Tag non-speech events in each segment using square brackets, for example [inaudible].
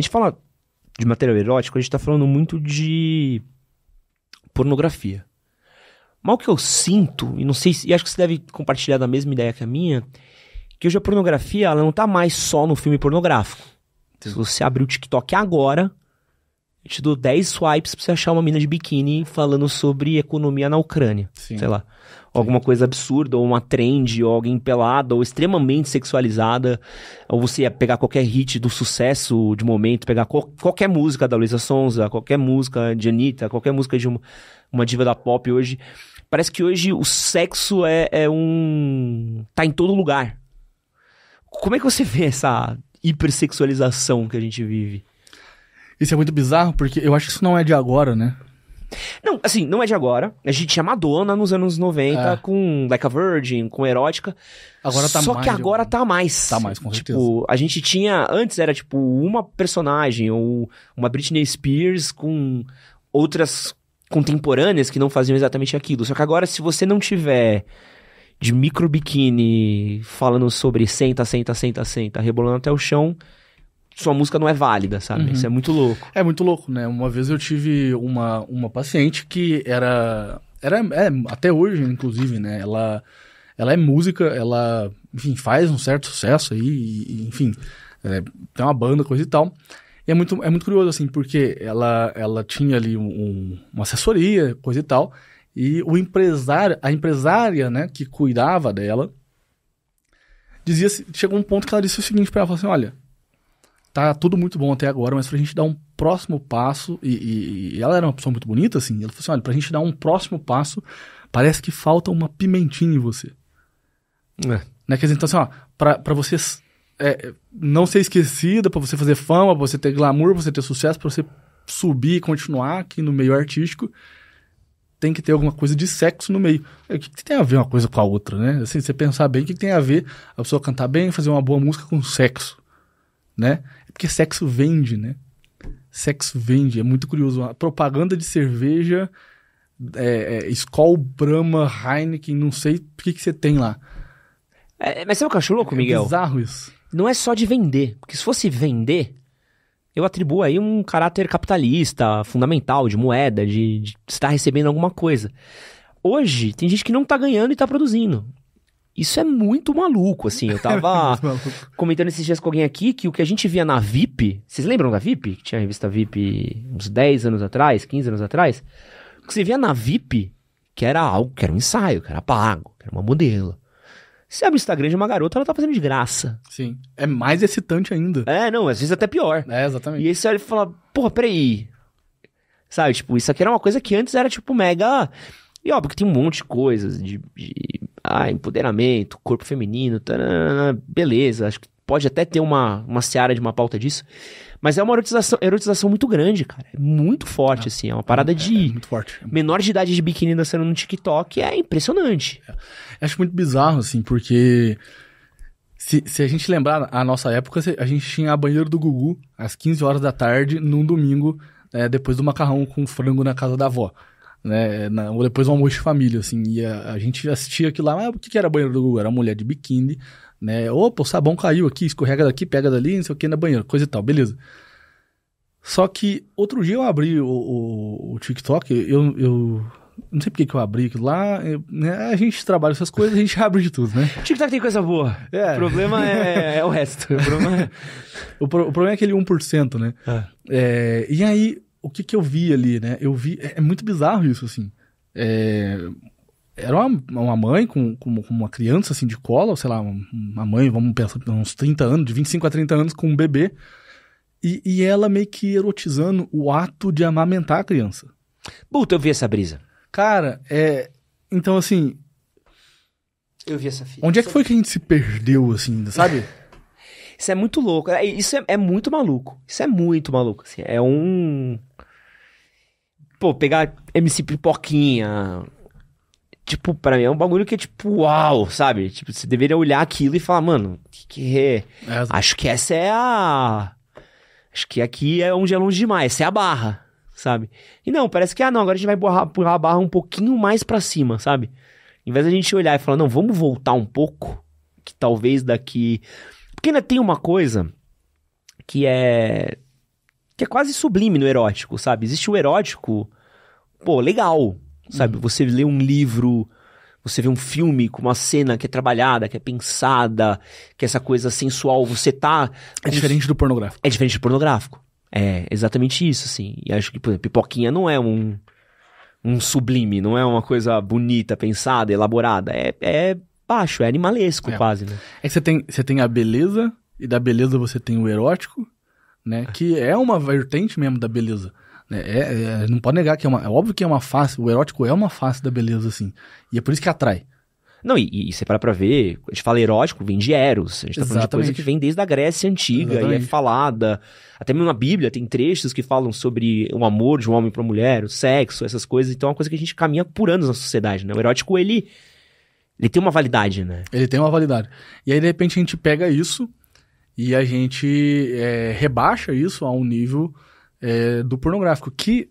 A gente fala de material erótico, a gente tá falando muito de pornografia. Mal que eu sinto, e não sei se, e acho que você deve compartilhar da mesma ideia que a minha, que hoje a pornografia ela não tá mais só no filme pornográfico. Se você abrir o TikTok agora, eu te dou 10 swipes pra você achar uma mina de biquíni falando sobre economia na Ucrânia. Sim. Sei lá. Alguma coisa absurda, ou uma trend, ou alguém pelada, ou extremamente sexualizada. Ou você ia pegar qualquer hit do sucesso de momento, pegar qualquer música da Luísa Sonza, qualquer música de Anitta, qualquer música de uma, uma diva da pop hoje. Parece que hoje o sexo é, é um. tá em todo lugar. Como é que você vê essa hipersexualização que a gente vive? Isso é muito bizarro, porque eu acho que isso não é de agora, né? Não, assim, não é de agora. A gente tinha Madonna nos anos 90 é. com Like a Virgin, com Erótica. Agora tá Só mais. Só que agora tá mais. Tá mais, com tipo, certeza. Tipo, a gente tinha. Antes era, tipo, uma personagem, ou uma Britney Spears com outras contemporâneas que não faziam exatamente aquilo. Só que agora, se você não tiver de micro biquíni falando sobre senta, senta, senta, senta, rebolando até o chão sua música não é válida, sabe? Uhum. Isso é muito louco. É muito louco, né? Uma vez eu tive uma, uma paciente que era. era é, até hoje, inclusive, né? Ela, ela é música, ela, enfim, faz um certo sucesso aí, e, enfim, é, tem uma banda, coisa e tal. E é muito, é muito curioso, assim, porque ela, ela tinha ali um, uma assessoria, coisa e tal. E o empresário, a empresária, né, que cuidava dela, dizia, chegou um ponto que ela disse o seguinte para ela, falou assim, olha, tá tudo muito bom até agora, mas pra gente dar um próximo passo, e, e, e ela era uma pessoa muito bonita, assim, ela falou assim, olha, pra gente dar um próximo passo, parece que falta uma pimentinha em você. É. Né? Quer dizer, então assim, ó, pra, pra você é, é, não ser esquecida, pra você fazer fama, pra você ter glamour, pra você ter sucesso, pra você subir e continuar aqui no meio artístico, tem que ter alguma coisa de sexo no meio. É, o que, que, tem a ver uma coisa com a outra, né? Assim, você pensar bem, o que, que tem a ver a pessoa cantar bem, fazer uma boa música com sexo? né? É porque sexo vende, né? Sexo vende, é muito curioso. A propaganda de cerveja, é, é, Skol, Brahma, Heineken, não sei o que, que você tem lá. É, é mas você é um cachorro louco, Miguel? É bizarro isso. Não é só de vender, porque se fosse vender, eu atribuo aí um caráter capitalista, fundamental, de moeda, de, de estar recebendo alguma coisa. Hoje, tem gente que não está ganhando e está produzindo. Isso é muito maluco, assim. Eu tava [laughs] é comentando esses dias com alguém aqui que o que a gente via na VIP. Vocês lembram da VIP? Que tinha a revista VIP uns 10 anos atrás, 15 anos atrás. O que você via na VIP, que era algo, que era um ensaio, que era pago, que era uma modelo. Você abre o Instagram de uma garota, ela tá fazendo de graça. Sim. É mais excitante ainda. É, não, às vezes até pior. É, exatamente. E aí você olha e fala, porra, peraí. Sabe, tipo, isso aqui era uma coisa que antes era, tipo, mega. E óbvio que tem um monte de coisas de, de ah, empoderamento, corpo feminino, tarana, beleza, acho que pode até ter uma, uma seara de uma pauta disso, mas é uma erotização, erotização muito grande, cara, é muito forte, é. assim, é uma parada é, de... É, muito forte. Menor de idade de biquíni dançando no TikTok é impressionante. É. Acho muito bizarro, assim, porque... Se, se, a gente lembrar, a nossa época, a gente tinha a banheiro do Gugu às 15 horas da tarde, num domingo, é, depois do macarrão com frango na casa da avó né? Na, ou depois uma almoço de família, assim. E a, a gente assistia aquilo lá, mas o que, que era banheiro do Google? Era mulher de biquíni, né? Opa, o sabão caiu aqui, escorrega daqui, pega dali, não sei o que, na banheira, coisa e tal, beleza. Só que outro dia eu abri o, o, o TikTok, eu, eu não sei porque que eu abri aquilo lá. Eu, né, a gente trabalha essas coisas, a gente [laughs] abre de tudo, né? TikTok tem coisa boa. É. O problema é, é o resto. [laughs] O problema é, o, pro, o problema é aquele 1%, né? É. é, e aí, o que que eu vi ali, né? Eu vi. É, é muito bizarro isso, assim. É, era uma, uma mãe com, com, uma criança, assim, de cola, sei lá, uma mãe, vamos pensar, uns 30 anos, de 25 a 30 anos, com um bebê. E, e ela meio que erotizando o ato de amamentar a criança. Puta, eu vi essa brisa. Cara, é. Então, assim. Eu vi essa filha. Onde é que foi que a gente se perdeu, assim, sabe? Isso é muito louco. É, isso é, é muito maluco. Isso é muito maluco. Assim. É um. Pô, pegar MC Pipoquinha. Tipo, pra mim é um bagulho que é tipo, uau, sabe? Tipo, você deveria olhar aquilo e falar, mano, que, que é? é acho que essa é a. Acho que aqui é onde é longe demais. Essa é a barra, sabe? E não, parece que, ah, não, agora a gente vai borrar, borrar a barra um pouquinho mais pra cima, sabe? Em vez da gente olhar e falar, não, vamos voltar um pouco, que talvez daqui porque ainda tem uma coisa que é. que é quase sublime no erótico, sabe? Existe o erótico, pô, legal, sabe? Uhum. Você lê um livro você vê um filme com uma cena que é trabalhada, que é pensada, que é essa coisa sensual, você tá. É diferente do pornográfico. É diferente do pornográfico. É, exatamente isso, assim. E acho que, por exemplo, pipoquinha não é um, um sublime, não é uma coisa bonita, pensada, elaborada. É, é baixo, é animalesco é. quase, né? É que você tem, você tem a beleza, e da beleza você tem o erótico, né? É. Que é uma vertente mesmo da beleza. Né? É, é, não pode negar que é uma. É óbvio que é uma face, o erótico é uma face da beleza, assim. E é por isso que atrai. Não, e, e você para pra ver, a gente fala erótico, vem de Eros. A gente tá Exatamente. falando de coisa que vem desde a Grécia Antiga Exatamente. e é falada. Até mesmo na Bíblia tem trechos que falam sobre o amor de um homem pra mulher, o sexo, essas coisas. Então é uma coisa que a gente caminha por anos na sociedade, né? O erótico, ele ele tem uma validade, né? Ele tem uma validade. E aí, de repente, a gente pega isso e a gente é, rebaixa isso a um nível é, do pornográfico, que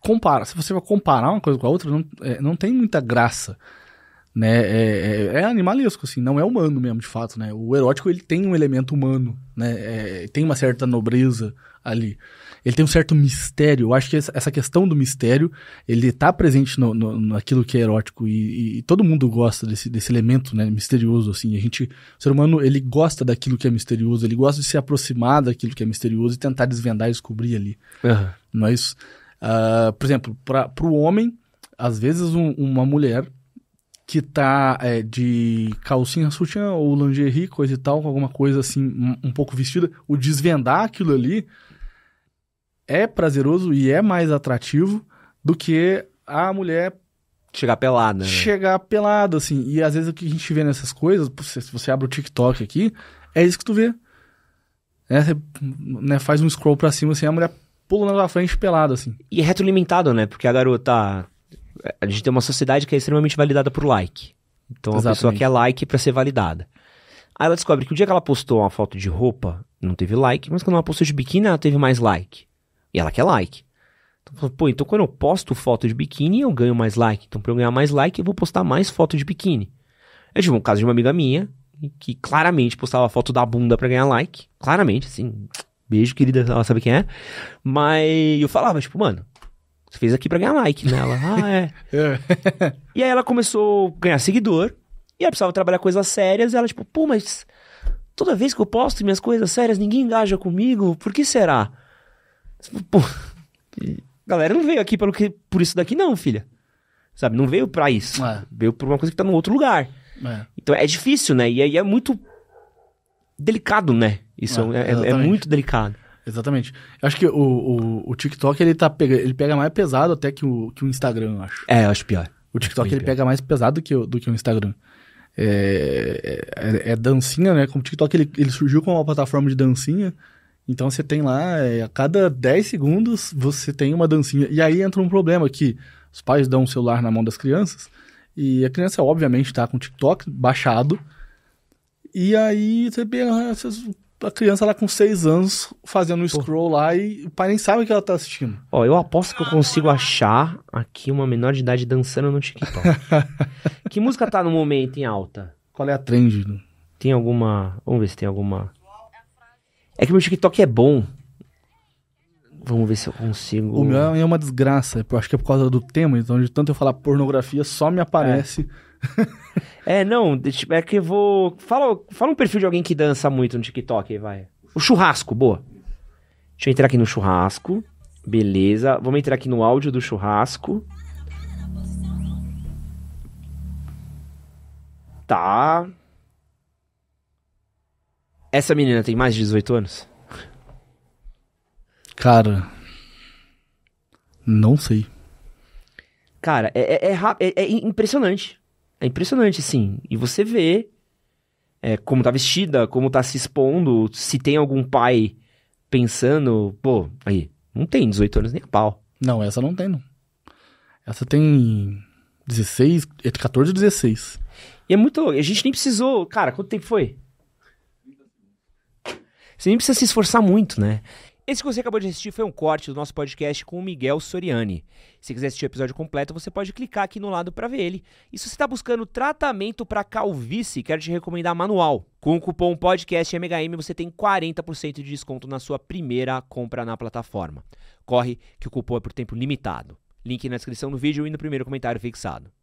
compara. Se você vai comparar uma coisa com a outra, não, é, não tem muita graça. Né? É, é, é animalesco, assim, não é humano mesmo, de fato, né? O erótico, ele tem um elemento humano, né? É, tem uma certa nobreza ali ele tem um certo mistério. Eu acho que essa questão do mistério, ele tá presente no, no naquilo que é erótico e, e, todo mundo gosta desse, desse elemento, né, misterioso, assim. A gente, o ser humano, ele gosta daquilo que é misterioso, ele gosta de se aproximar daquilo que é misterioso e tentar desvendar e descobrir ali. Uhum. Não é isso? Uh, por exemplo, para o homem, às vezes um, uma mulher que tá é, de calcinha sutiã ou lingerie, coisa e tal, alguma coisa assim, um, um pouco vestida, o desvendar aquilo ali é prazeroso e é mais atrativo do que a mulher Chegar pelada. Né? Chegar pelada, assim. E às vezes o que a gente vê nessas coisas, se você abre o TikTok aqui, é isso que tu vê. É, você né, faz um scroll pra cima, assim, a mulher pulando na frente pelada, assim. E é retroalimentado, né? Porque a garota. A gente tem uma sociedade que é extremamente validada por like. Então Exatamente. a pessoa quer like pra ser validada. Aí ela descobre que o dia que ela postou uma foto de roupa, não teve like, mas quando ela postou de biquíni, ela teve mais like. E ela quer like. Então, pô, então quando eu posto foto de biquíni, eu ganho mais like. Então, para eu ganhar mais like, eu vou postar mais foto de biquíni. Eu é, tive tipo, um caso de uma amiga minha, que claramente postava foto da bunda para ganhar like. Claramente, assim. Beijo, querida, ela sabe quem é. Mas eu falava, tipo, mano, você fez aqui pra ganhar like nela. [laughs] Ah, é. é. e aí ela começou a ganhar seguidor. E ela precisava trabalhar coisas sérias. E ela, tipo, pô, mas toda vez que eu posto minhas coisas sérias, ninguém engaja comigo. Por que será? Tipo, pô, galera não veio aqui pelo que, por isso daqui, não, filha. Sabe? Não veio pra isso. É. Veio por uma coisa que tá num outro lugar. É. Então é difícil, né? E aí é muito delicado, né? Isso é, é, é, é muito delicado. Exatamente. Eu acho que o, o, o, TikTok ele, tá pega, ele pega mais pesado até que o, que o Instagram, eu acho. É, eu acho pior. O TikTok ele pega mais pesado que o, do que o Instagram. É, é, é, é, dancinha, né? Como o TikTok ele, ele surgiu como uma plataforma de dancinha. Então você tem lá, é, a cada 10 segundos você tem uma dancinha. E aí entra um problema que os pais dão o um celular na mão das crianças e a criança obviamente está com o TikTok baixado. E aí você vê ah, a criança lá com 6 anos fazendo um scroll lá e o pai nem sabe o que ela está assistindo. Ó, eu aposto que eu consigo achar aqui uma menor de idade dançando no TikTok. [laughs] que música tá no momento em alta? Qual é a trend? Tem alguma. Vamos ver se tem alguma. É que meu TikTok é bom. Vamos ver se eu consigo. O meu é uma desgraça. Eu acho que é por causa do tema, então de tanto eu falar pornografia, só me aparece. É, é não, tipo, é que eu vou. Fala, fala um perfil de alguém que dança muito no TikTok, vai. O churrasco, boa. Deixa eu entrar aqui no churrasco. Beleza. Vamos entrar aqui no áudio do churrasco. Tá. Essa menina tem mais de 18 anos? Cara. Não sei. Cara, é, é, é, é impressionante. É impressionante, sim. E você vê é, como tá vestida, como tá se expondo, se tem algum pai pensando, pô, aí, não tem 18 anos nem a pau. Não, essa não tem, não. Essa tem 16, entre 14 e 16. E é muito. A gente nem precisou. Cara, quanto tempo foi? Você nem precisa se esforçar muito, né? Esse que você acabou de assistir foi um corte do nosso podcast com o Miguel Soriani. Se quiser assistir o episódio completo, você pode clicar aqui no lado para ver ele. E se você está buscando tratamento para calvície, quero te recomendar manual. Com o cupom podcast MHM você tem 40% de desconto na sua primeira compra na plataforma. Corre que o cupom é por tempo limitado. Link na descrição do vídeo e no primeiro comentário fixado.